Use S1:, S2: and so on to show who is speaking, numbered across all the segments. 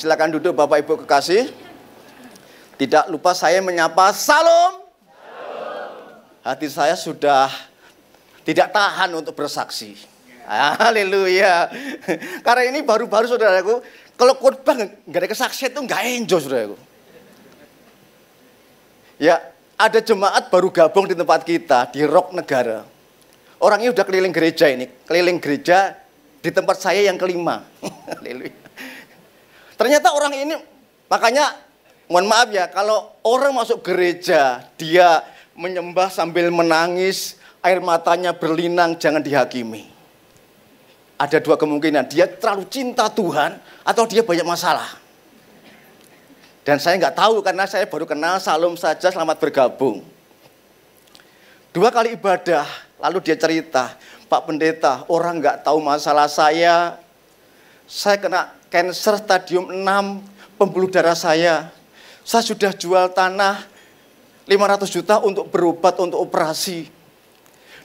S1: Silakan duduk Bapak Ibu kekasih. Tidak lupa saya menyapa salam. Hati saya sudah tidak tahan untuk bersaksi. Haleluya. Karena ini baru-baru saudaraku, kalau kurban nggak ada kesaksian itu nggak enjoy saudaraku. Ya, ada jemaat baru gabung di tempat kita di Rock Negara. Orangnya udah keliling gereja ini, keliling gereja di tempat saya yang kelima. Haleluya. Ternyata orang ini, makanya mohon maaf ya, kalau orang masuk gereja, dia menyembah sambil menangis, air matanya berlinang, jangan dihakimi. Ada dua kemungkinan, dia terlalu cinta Tuhan atau dia banyak masalah. Dan saya nggak tahu karena saya baru kenal Salom saja selamat bergabung. Dua kali ibadah, lalu dia cerita, Pak Pendeta, orang nggak tahu masalah saya, saya kena kanker stadium 6 pembuluh darah saya. Saya sudah jual tanah 500 juta untuk berobat, untuk operasi.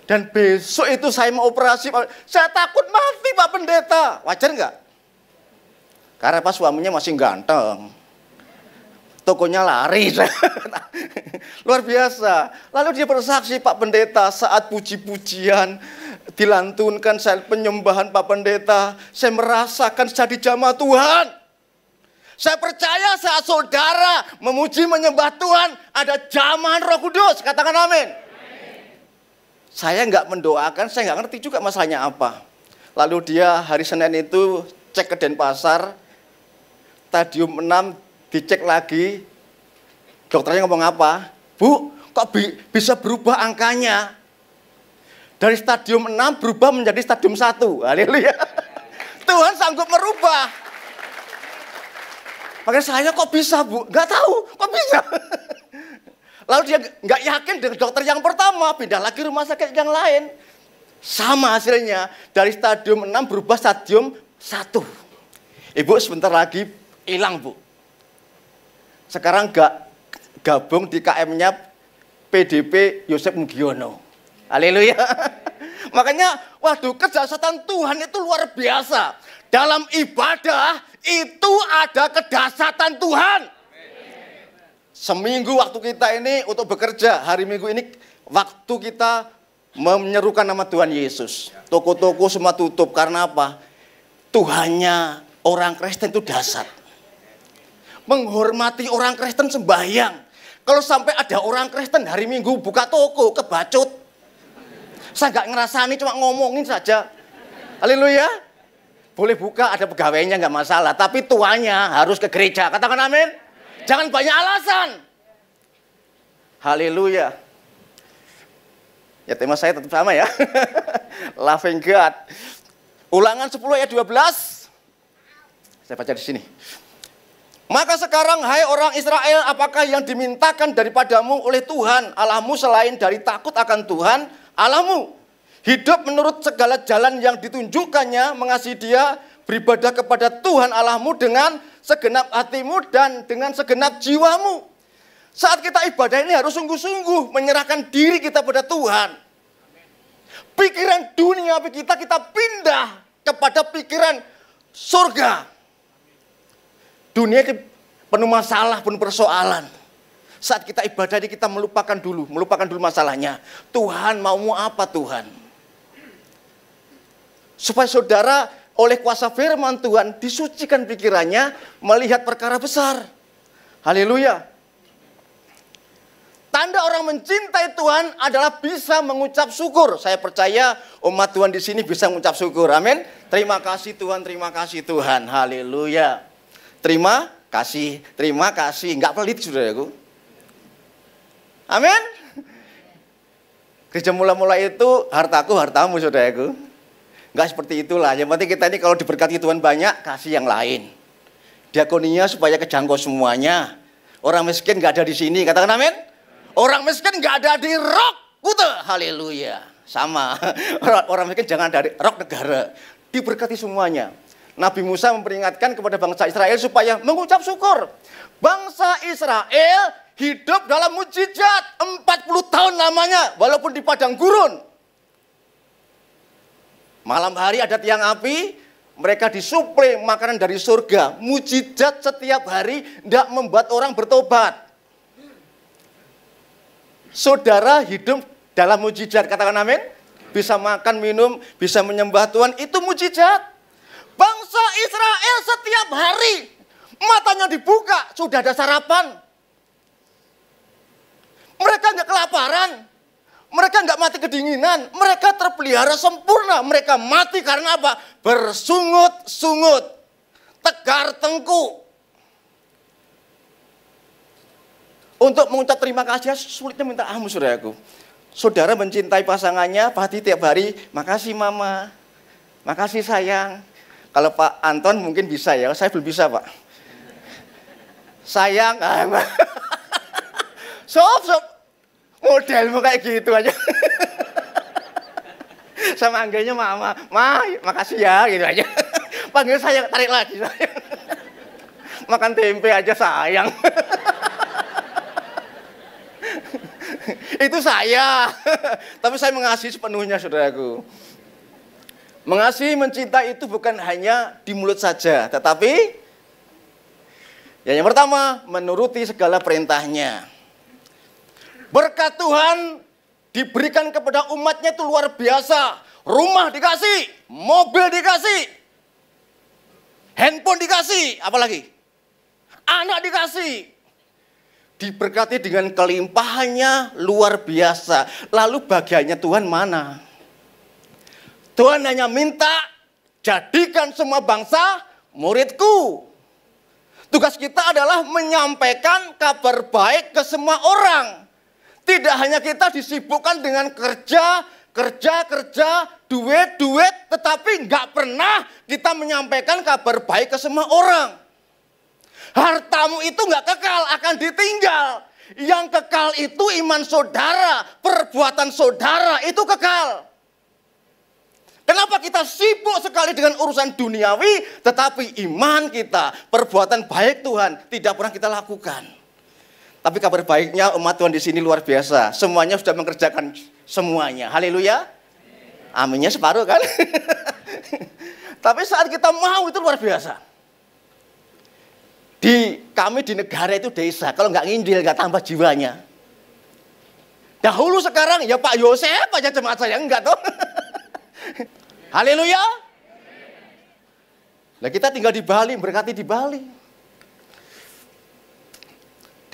S1: Dan besok itu saya mau operasi, saya takut mati Pak Pendeta. Wajar nggak? Karena pas suaminya masih ganteng. Tokonya lari. Luar biasa. Lalu dia bersaksi Pak Pendeta saat puji-pujian dilantunkan saya penyembahan Pak Pendeta, saya merasakan saya jamaah Tuhan. Saya percaya saat saudara memuji menyembah Tuhan, ada jamahan roh kudus. Katakan amin. amin. Saya nggak mendoakan, saya nggak ngerti juga masalahnya apa. Lalu dia hari Senin itu cek ke Denpasar, stadium 6 dicek lagi. Dokternya ngomong apa? Bu, kok bi bisa berubah angkanya? dari stadium 6 berubah menjadi stadium 1. Haleluya. Tuhan sanggup merubah. Pakai saya kok bisa bu? Gak tahu, kok bisa? Lalu dia nggak yakin dengan dokter yang pertama, pindah lagi rumah sakit yang lain. Sama hasilnya, dari stadium 6 berubah stadium 1. Ibu sebentar lagi hilang bu. Sekarang gak gabung di KM-nya PDP Yosef Mugiono. Haleluya. Makanya, waktu kedahsyatan Tuhan itu luar biasa. Dalam ibadah itu ada kedahsyatan Tuhan. Seminggu waktu kita ini untuk bekerja, hari Minggu ini waktu kita menyerukan nama Tuhan Yesus. Toko-toko semua tutup karena apa? Tuhannya orang Kristen itu dasar. Menghormati orang Kristen sembahyang. Kalau sampai ada orang Kristen hari Minggu buka toko, kebacut. Saya nggak ngerasani, cuma ngomongin saja. Haleluya. Boleh buka, ada pegawainya nggak masalah. Tapi tuanya harus ke gereja. Katakan amin. Jangan banyak alasan. Haleluya. Ya tema saya tetap sama ya. Loving God. Ulangan 10 ayat 12. Saya baca di sini. Maka sekarang hai orang Israel apakah yang dimintakan daripadamu oleh Tuhan Allahmu selain dari takut akan Tuhan Allahmu. Hidup menurut segala jalan yang ditunjukkannya, mengasihi dia, beribadah kepada Tuhan Allahmu dengan segenap hatimu dan dengan segenap jiwamu. Saat kita ibadah ini harus sungguh-sungguh menyerahkan diri kita pada Tuhan. Pikiran dunia kita kita pindah kepada pikiran surga. Dunia penuh masalah, pun persoalan. Saat kita ibadah ini kita melupakan dulu, melupakan dulu masalahnya. Tuhan mau apa Tuhan? Supaya saudara oleh kuasa firman Tuhan disucikan pikirannya melihat perkara besar. Haleluya. Tanda orang mencintai Tuhan adalah bisa mengucap syukur. Saya percaya umat Tuhan di sini bisa mengucap syukur. Amin. Terima kasih Tuhan, terima kasih Tuhan. Haleluya. Terima kasih, terima kasih. Enggak pelit sudah saudaraku. Amin. Kerja mula-mula itu hartaku, hartamu, saudaraku. Enggak seperti itulah. Yang penting kita ini kalau diberkati Tuhan banyak, kasih yang lain. Diakoninya supaya kejangkau semuanya. Orang miskin nggak ada di sini. Katakan amin. Orang miskin nggak ada di rok Kute. Haleluya. Sama. Orang miskin jangan dari rok negara. Diberkati semuanya. Nabi Musa memperingatkan kepada bangsa Israel supaya mengucap syukur. Bangsa Israel hidup dalam mujizat 40 tahun lamanya walaupun di padang gurun. Malam hari ada tiang api, mereka disuplai makanan dari surga. Mujizat setiap hari tidak membuat orang bertobat. Saudara hidup dalam mujizat, katakan amin. Bisa makan, minum, bisa menyembah Tuhan, itu mujizat. Bangsa Israel setiap hari matanya dibuka, sudah ada sarapan, mereka nggak kelaparan. Mereka nggak mati kedinginan. Mereka terpelihara sempurna. Mereka mati karena apa? Bersungut-sungut. Tegar tengku. Untuk mengucap terima kasih ya, sulitnya minta ahmu, saudaraku. Saudara mencintai pasangannya pasti tiap hari, makasih mama, makasih sayang. Kalau Pak Anton mungkin bisa ya, saya belum bisa Pak. Sayang, ah, Sop, sop. Modelmu kayak gitu aja. Sama angganya mama. Ma, makasih ya gitu aja. Panggil saya, tarik lagi sayang Makan tempe aja sayang. Itu saya. Tapi saya mengasihi sepenuhnya saudaraku. Mengasihi, mencinta itu bukan hanya di mulut saja, tetapi yang pertama menuruti segala perintahnya. Berkat Tuhan diberikan kepada umatnya itu luar biasa. Rumah dikasih, mobil dikasih, handphone dikasih, apalagi anak dikasih. Diberkati dengan kelimpahannya luar biasa. Lalu bagiannya Tuhan mana? Tuhan hanya minta jadikan semua bangsa muridku. Tugas kita adalah menyampaikan kabar baik ke semua orang tidak hanya kita disibukkan dengan kerja, kerja, kerja, duit, duit, tetapi nggak pernah kita menyampaikan kabar baik ke semua orang. Hartamu itu nggak kekal, akan ditinggal. Yang kekal itu iman saudara, perbuatan saudara itu kekal. Kenapa kita sibuk sekali dengan urusan duniawi, tetapi iman kita, perbuatan baik Tuhan tidak pernah kita lakukan. Tapi kabar baiknya umat Tuhan di sini luar biasa. Semuanya sudah mengerjakan semuanya. Haleluya. Aminnya separuh kan? Tapi saat kita mau itu luar biasa. Di kami di negara itu desa. Kalau nggak ngindil nggak tambah jiwanya. Dahulu sekarang ya Pak Yosef aja jemaat saya enggak toh. Haleluya. Nah kita tinggal di Bali, berkati di Bali.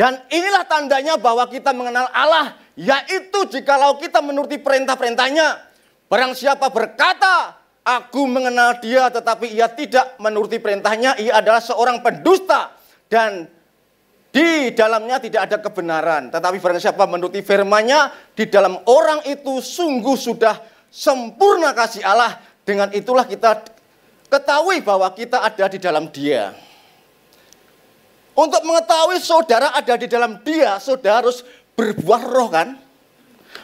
S1: Dan inilah tandanya bahwa kita mengenal Allah, yaitu jikalau kita menuruti perintah-perintahnya. Barang siapa berkata, aku mengenal dia tetapi ia tidak menuruti perintahnya, ia adalah seorang pendusta. Dan di dalamnya tidak ada kebenaran. Tetapi barang siapa menuruti firmanya, di dalam orang itu sungguh sudah sempurna kasih Allah. Dengan itulah kita ketahui bahwa kita ada di dalam dia. Untuk mengetahui saudara ada di dalam dia, saudara harus berbuah roh kan?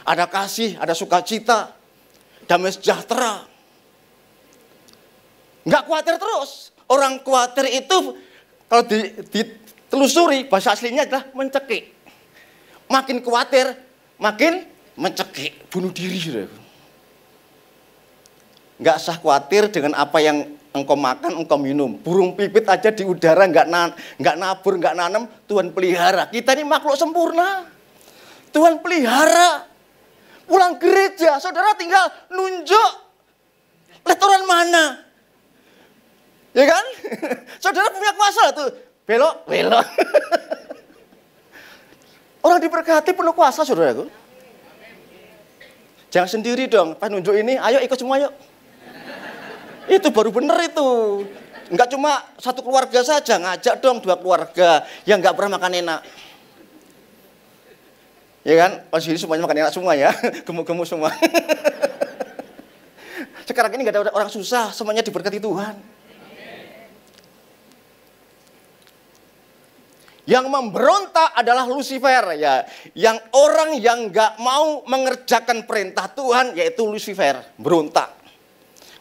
S1: Ada kasih, ada sukacita, damai sejahtera. Enggak khawatir terus. Orang khawatir itu kalau ditelusuri bahasa aslinya adalah mencekik. Makin khawatir, makin mencekik, bunuh diri. Enggak sah khawatir dengan apa yang engkau makan, engkau minum. Burung pipit aja di udara nggak na, nggak nabur, nggak nanam, Tuhan pelihara. Kita ini makhluk sempurna. Tuhan pelihara. Pulang gereja, saudara tinggal nunjuk letoran mana. Ya kan? saudara punya kuasa tuh. Belok, belok. Orang diberkati penuh kuasa, saudaraku. Jangan sendiri dong. Pas nunjuk ini, ayo ikut semua yuk. Itu baru bener itu. Enggak cuma satu keluarga saja, ngajak dong dua keluarga yang enggak pernah makan enak. Ya kan? Pas oh, ini semuanya makan enak semua ya, gemuk-gemuk semua. Sekarang ini enggak ada orang susah, semuanya diberkati Tuhan. Yang memberontak adalah Lucifer ya, yang orang yang nggak mau mengerjakan perintah Tuhan yaitu Lucifer, berontak.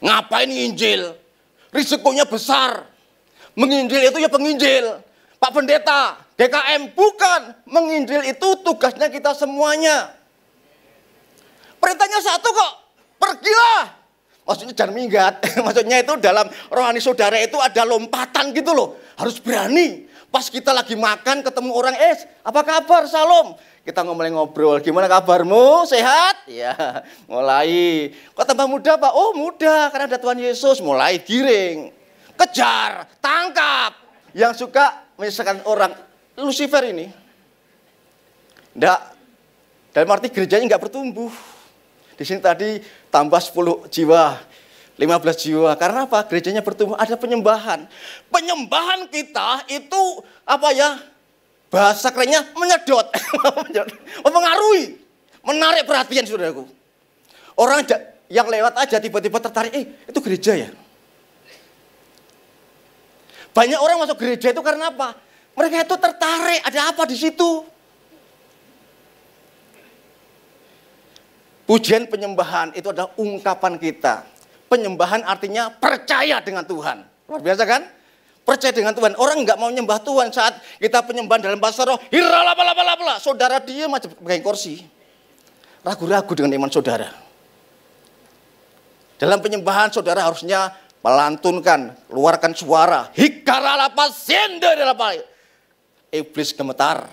S1: Ngapain nginjil? Risikonya besar. Menginjil itu ya penginjil. Pak Pendeta, DKM bukan. Menginjil itu tugasnya kita semuanya. Perintahnya satu kok, pergilah. Maksudnya jangan minggat. Maksudnya itu dalam rohani saudara itu ada lompatan gitu loh. Harus berani. Pas kita lagi makan ketemu orang, eh apa kabar Salom? Kita ngomongin ngobrol, gimana kabarmu? Sehat? Ya, mulai. Kok tambah muda Pak? Oh muda, karena ada Tuhan Yesus. Mulai giring, kejar, tangkap. Yang suka misalkan orang Lucifer ini. Tidak, dalam arti gerejanya nggak bertumbuh. Di sini tadi tambah 10 jiwa, 15 jiwa. Karena apa? Gerejanya bertumbuh, ada penyembahan. Penyembahan kita itu apa ya? Bahasa kerennya menyedot, mempengaruhi, menarik perhatian saudaraku. Orang yang lewat aja tiba-tiba tertarik, eh itu gereja ya? Banyak orang masuk gereja itu karena apa? Mereka itu tertarik, ada apa di situ? Pujian penyembahan itu adalah ungkapan kita Penyembahan artinya percaya dengan Tuhan. Luar biasa kan? Percaya dengan Tuhan. Orang nggak mau nyembah Tuhan saat kita penyembahan dalam bahasa roh. Hiralapalapalapala. Saudara dia macam pegang kursi. Ragu-ragu dengan iman saudara. Dalam penyembahan saudara harusnya melantunkan, keluarkan suara. Hikaralapasende dalam Iblis gemetar.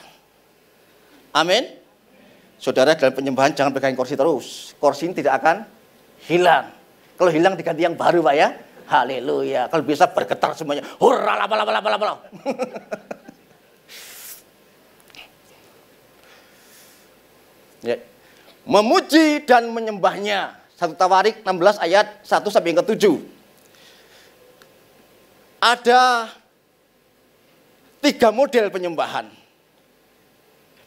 S1: Amin. Saudara dalam penyembahan jangan pegang kursi terus. Kursi ini tidak akan hilang. Kalau hilang diganti yang baru Pak ya. Haleluya. Kalau bisa bergetar semuanya. Hurra laba laba laba laba. ya. Memuji dan menyembahnya. Satu Tawarik 16 ayat 1 sampai yang ke-7. Ada tiga model penyembahan.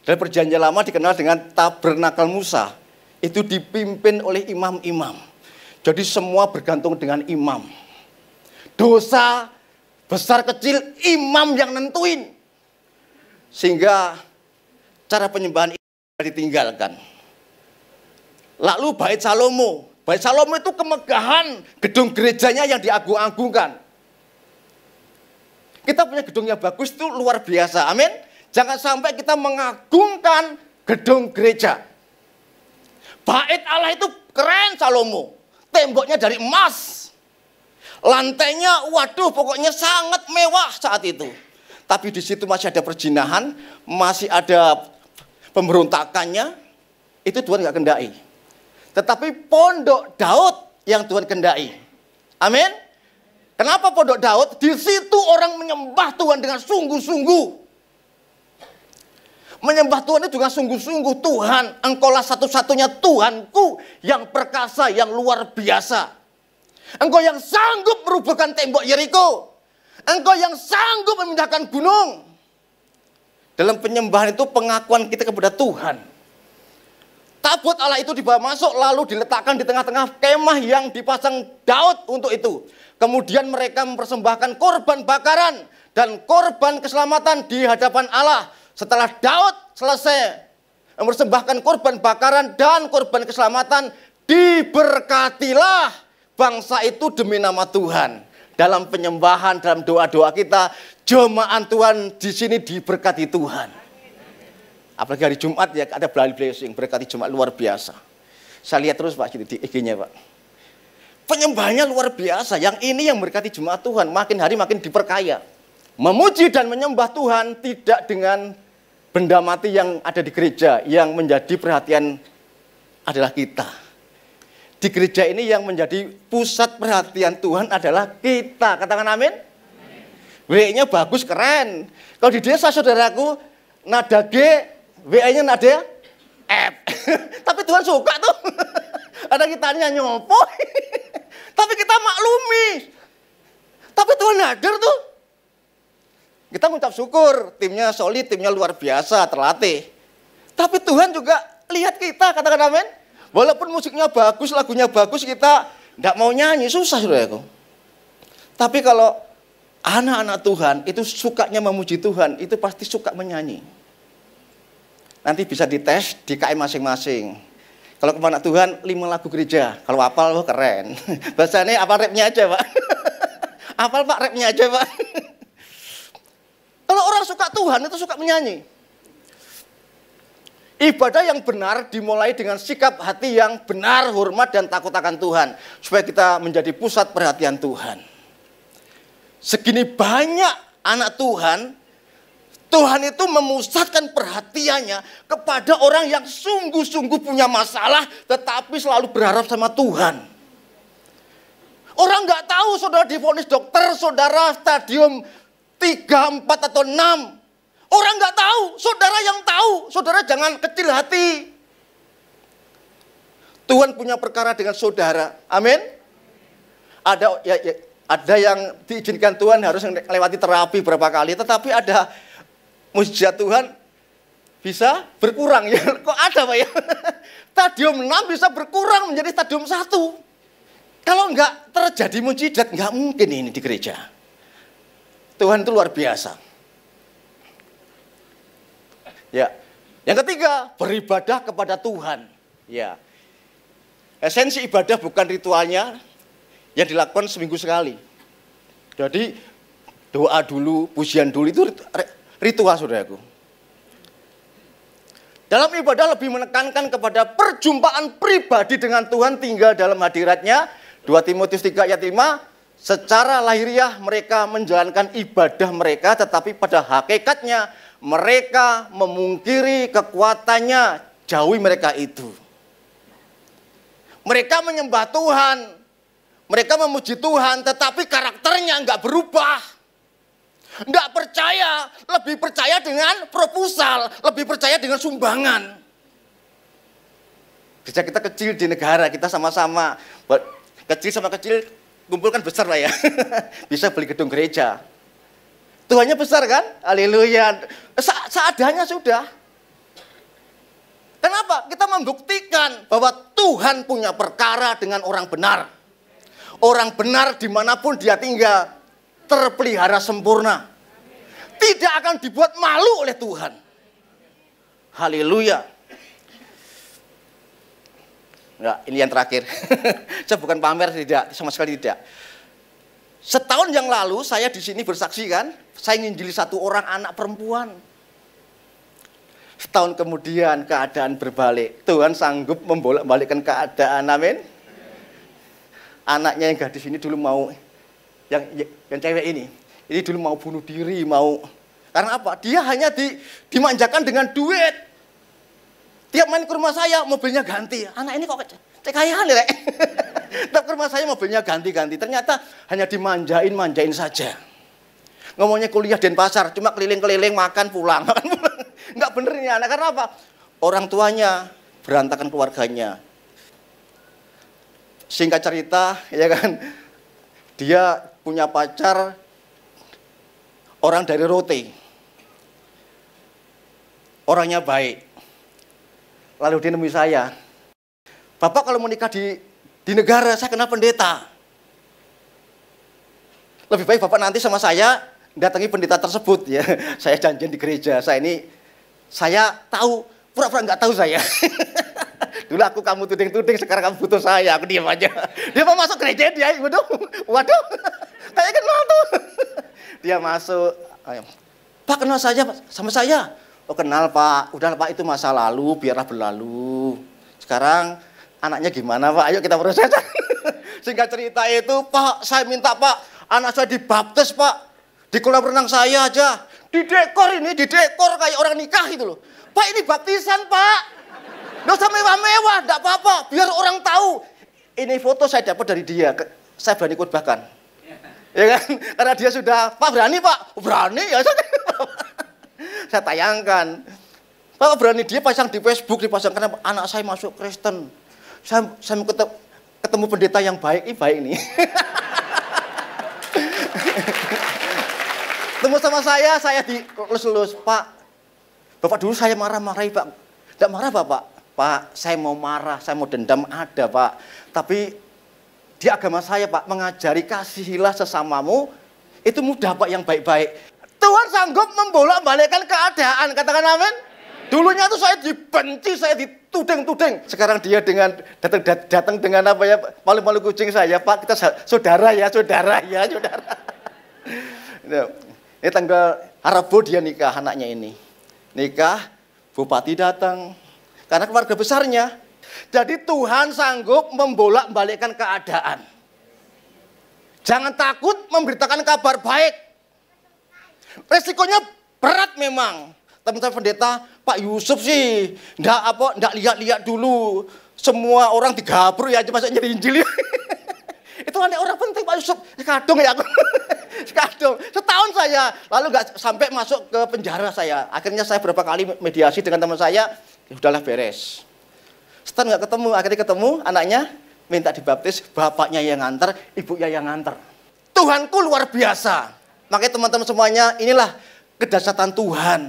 S1: Dan perjanjian lama dikenal dengan tabernakel Musa. Itu dipimpin oleh imam-imam jadi semua bergantung dengan imam. Dosa besar kecil imam yang nentuin. Sehingga cara penyembahan ini ditinggalkan. Lalu bait Salomo. Bait Salomo itu kemegahan gedung gerejanya yang diagung-agungkan. Kita punya gedung yang bagus itu luar biasa. Amin. Jangan sampai kita mengagungkan gedung gereja. Bait Allah itu keren Salomo. Temboknya dari emas. Lantainya, waduh pokoknya sangat mewah saat itu. Tapi di situ masih ada perjinahan, masih ada pemberontakannya. Itu Tuhan gak kendai. Tetapi pondok Daud yang Tuhan kendai. Amin. Kenapa pondok Daud? Di situ orang menyembah Tuhan dengan sungguh-sungguh. Menyembah Tuhan itu juga sungguh-sungguh Tuhan. Engkaulah satu-satunya Tuhanku yang perkasa, yang luar biasa. Engkau yang sanggup merubuhkan tembok Yeriko. Engkau yang sanggup memindahkan gunung. Dalam penyembahan itu pengakuan kita kepada Tuhan. Tabut Allah itu dibawa masuk lalu diletakkan di tengah-tengah kemah yang dipasang Daud untuk itu. Kemudian mereka mempersembahkan korban bakaran dan korban keselamatan di hadapan Allah setelah Daud selesai mempersembahkan korban bakaran dan korban keselamatan, diberkatilah bangsa itu demi nama Tuhan. Dalam penyembahan, dalam doa-doa kita, jemaat Tuhan di sini diberkati Tuhan. Apalagi hari Jumat ya, ada blessing, berkati Jumat luar biasa. Saya lihat terus Pak, di IG-nya Pak. Penyembahnya luar biasa, yang ini yang berkati Jumat Tuhan, makin hari makin diperkaya. Memuji dan menyembah Tuhan tidak dengan benda mati yang ada di gereja yang menjadi perhatian adalah kita. Di gereja ini yang menjadi pusat perhatian Tuhan adalah kita. Katakan amin. WE-nya bagus, keren. Kalau di desa saudaraku, nada G, WE-nya nada F. Tapi Tuhan suka tuh. Ada kitanya nyopo. Tapi kita maklumi. Tapi Tuhan hadir tuh. Kita mengucap syukur, timnya solid, timnya luar biasa, terlatih. Tapi Tuhan juga lihat kita, katakan amin. Walaupun musiknya bagus, lagunya bagus, kita tidak mau nyanyi, susah aku. Tapi kalau anak-anak Tuhan itu sukanya memuji Tuhan, itu pasti suka menyanyi. Nanti bisa dites di KM masing-masing. Kalau kemana Tuhan, lima lagu gereja. Kalau apal, wah keren. Bahasanya apa rapnya aja, Pak. apal, Pak, rapnya aja, Pak. Kalau orang suka Tuhan itu suka menyanyi. Ibadah yang benar dimulai dengan sikap hati yang benar, hormat, dan takut akan Tuhan. Supaya kita menjadi pusat perhatian Tuhan. Segini banyak anak Tuhan, Tuhan itu memusatkan perhatiannya kepada orang yang sungguh-sungguh punya masalah tetapi selalu berharap sama Tuhan. Orang nggak tahu saudara difonis dokter, saudara stadium tiga, empat, atau enam. Orang nggak tahu, saudara yang tahu. Saudara jangan kecil hati. Tuhan punya perkara dengan saudara. Amin. Ada ya, ya, ada yang diizinkan Tuhan harus melewati terapi berapa kali, tetapi ada mujizat Tuhan bisa berkurang ya. Kok ada Pak ya? Stadium 6 bisa berkurang menjadi stadium satu. Kalau enggak terjadi mujizat, enggak mungkin ini di gereja. Tuhan itu luar biasa. Ya. Yang ketiga, beribadah kepada Tuhan. Ya. Esensi ibadah bukan ritualnya yang dilakukan seminggu sekali. Jadi doa dulu, pujian dulu itu ritual saudaraku. Dalam ibadah lebih menekankan kepada perjumpaan pribadi dengan Tuhan tinggal dalam hadiratnya. 2 Timotius 3 ayat 5, Secara lahiriah mereka menjalankan ibadah mereka tetapi pada hakikatnya mereka memungkiri kekuatannya jauhi mereka itu. Mereka menyembah Tuhan, mereka memuji Tuhan tetapi karakternya enggak berubah. Enggak percaya, lebih percaya dengan proposal, lebih percaya dengan sumbangan. Sejak kita kecil di negara, kita sama-sama kecil sama kecil kumpulkan besar lah ya. Bisa beli gedung gereja. Tuhannya besar kan? Haleluya. Sa seadanya sudah. Kenapa? Kita membuktikan bahwa Tuhan punya perkara dengan orang benar. Orang benar dimanapun dia tinggal terpelihara sempurna. Tidak akan dibuat malu oleh Tuhan. Haleluya. Enggak, ini yang terakhir. saya bukan pamer, tidak, sama sekali tidak. Setahun yang lalu saya di sini bersaksi kan, saya nginjili satu orang anak perempuan. Setahun kemudian keadaan berbalik. Tuhan sanggup membolak-balikkan keadaan, amin. Anaknya yang gadis ini dulu mau, yang, yang cewek ini, ini dulu mau bunuh diri, mau. Karena apa? Dia hanya di, dimanjakan dengan duit. Tiap main ke rumah saya mobilnya ganti. Anak ini kok cekayaan deh ya, Tiap ke rumah saya mobilnya ganti-ganti. Ternyata hanya dimanjain-manjain saja. Ngomongnya kuliah dan pasar cuma keliling-keliling makan pulang. Enggak bener ini anak karena apa? Orang tuanya berantakan keluarganya. Singkat cerita, ya kan, dia punya pacar orang dari Rote. Orangnya baik, Lalu dia nemui saya. Bapak kalau mau nikah di, di negara, saya kenal pendeta. Lebih baik Bapak nanti sama saya datangi pendeta tersebut ya. Saya janjian di gereja. Saya ini saya tahu pura-pura nggak tahu saya. Dulu aku kamu tuding-tuding, sekarang kamu butuh saya. Aku diam aja. Dia mau masuk gereja dia, waduh, waduh, kayak kenal tuh. Dia masuk, Pak kenal saja sama saya. Oh kenal Pak, udah Pak itu masa lalu, biarlah berlalu. Sekarang anaknya gimana Pak? Ayo kita proses. Singkat cerita itu Pak, saya minta Pak, anak saya dibaptis Pak. Di kolam renang saya aja. Di dekor ini, di dekor kayak orang nikah itu loh. Pak ini baptisan Pak. Nggak usah mewah-mewah, gak apa-apa. Biar orang tahu. Ini foto saya dapat dari dia. Saya berani ikut bahkan. Ya iya kan? Karena dia sudah, Pak berani Pak? Berani ya. saya tayangkan. Kalau berani dia pasang di Facebook, dipasang karena anak saya masuk Kristen. Saya, saya ketemu, ketemu pendeta yang baik, ini baik nih. Temu sama saya, saya di lulus-lulus, Pak. Bapak dulu saya marah-marahi, Pak. Tidak marah, Bapak. Pak, saya mau marah, saya mau dendam, ada, Pak. Tapi di agama saya, Pak, mengajari kasihilah sesamamu, itu mudah, Pak, yang baik-baik. Tuhan sanggup membolak balikan keadaan. Katakan amin. Dulunya itu saya dibenci, saya dituding-tuding. Sekarang dia dengan datang datang dengan apa ya malu-malu kucing saya, Pak kita saudara ya, saudara ya, saudara. ini tanggal Rabu dia nikah anaknya ini. Nikah, bupati datang. Karena keluarga besarnya. Jadi Tuhan sanggup membolak-balikkan keadaan. Jangan takut memberitakan kabar baik. Resikonya berat memang. Teman-teman pendeta, Pak Yusuf sih, ndak apa, ndak lihat-lihat dulu. Semua orang digabru ya, cuma jadi Injil ya. Itu ada orang penting Pak Yusuf. Kadung ya aku. Kadung. Setahun saya. Lalu nggak sampai masuk ke penjara saya. Akhirnya saya berapa kali mediasi dengan teman saya. Ya, udahlah beres. Setan nggak ketemu, akhirnya ketemu anaknya minta dibaptis, bapaknya yang nganter, ibunya yang nganter. Tuhanku luar biasa. Makanya teman-teman semuanya inilah kedasatan Tuhan.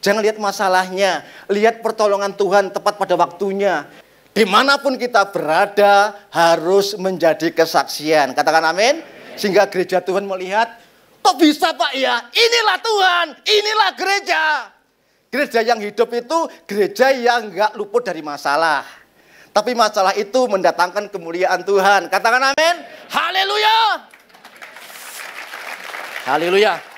S1: Jangan lihat masalahnya, lihat pertolongan Tuhan tepat pada waktunya. Dimanapun kita berada harus menjadi kesaksian. Katakan amin. Sehingga gereja Tuhan melihat, kok bisa Pak ya? Inilah Tuhan, inilah gereja. Gereja yang hidup itu gereja yang nggak luput dari masalah. Tapi masalah itu mendatangkan kemuliaan Tuhan. Katakan amin. Haleluya. Haleluya.